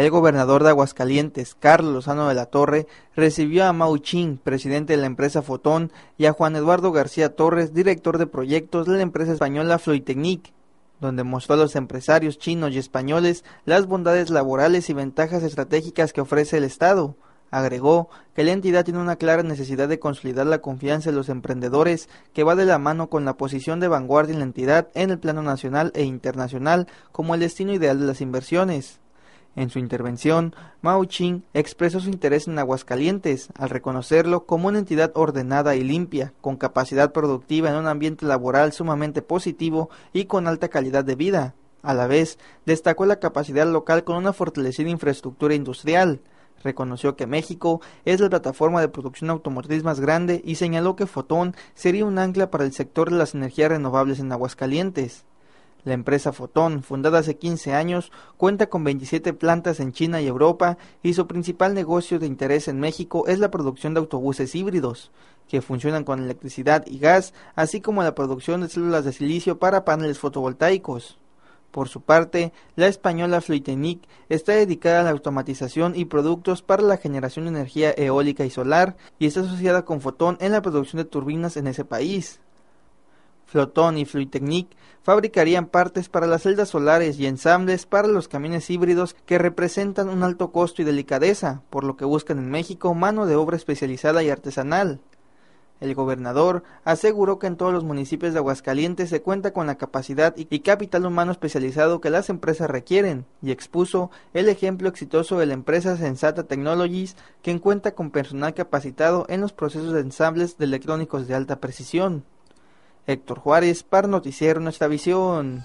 El gobernador de Aguascalientes, Carlos Lozano de la Torre, recibió a Mao presidente de la empresa Fotón, y a Juan Eduardo García Torres, director de proyectos de la empresa española Fluitecnic, donde mostró a los empresarios chinos y españoles las bondades laborales y ventajas estratégicas que ofrece el Estado. Agregó que la entidad tiene una clara necesidad de consolidar la confianza de los emprendedores que va de la mano con la posición de vanguardia en la entidad en el plano nacional e internacional como el destino ideal de las inversiones. En su intervención, Mao Ching expresó su interés en Aguascalientes al reconocerlo como una entidad ordenada y limpia, con capacidad productiva en un ambiente laboral sumamente positivo y con alta calidad de vida. A la vez, destacó la capacidad local con una fortalecida infraestructura industrial, Reconoció que México es la plataforma de producción automotriz más grande y señaló que Fotón sería un ancla para el sector de las energías renovables en Aguascalientes. La empresa Fotón, fundada hace 15 años, cuenta con 27 plantas en China y Europa y su principal negocio de interés en México es la producción de autobuses híbridos, que funcionan con electricidad y gas, así como la producción de células de silicio para paneles fotovoltaicos. Por su parte, la española Fluitenic está dedicada a la automatización y productos para la generación de energía eólica y solar y está asociada con Fotón en la producción de turbinas en ese país. Flotón y Fluitecnic fabricarían partes para las celdas solares y ensambles para los camiones híbridos que representan un alto costo y delicadeza, por lo que buscan en México mano de obra especializada y artesanal. El gobernador aseguró que en todos los municipios de Aguascalientes se cuenta con la capacidad y capital humano especializado que las empresas requieren y expuso el ejemplo exitoso de la empresa Sensata Technologies, que cuenta con personal capacitado en los procesos de ensambles de electrónicos de alta precisión. Héctor Juárez para Noticiero Nuestra Visión.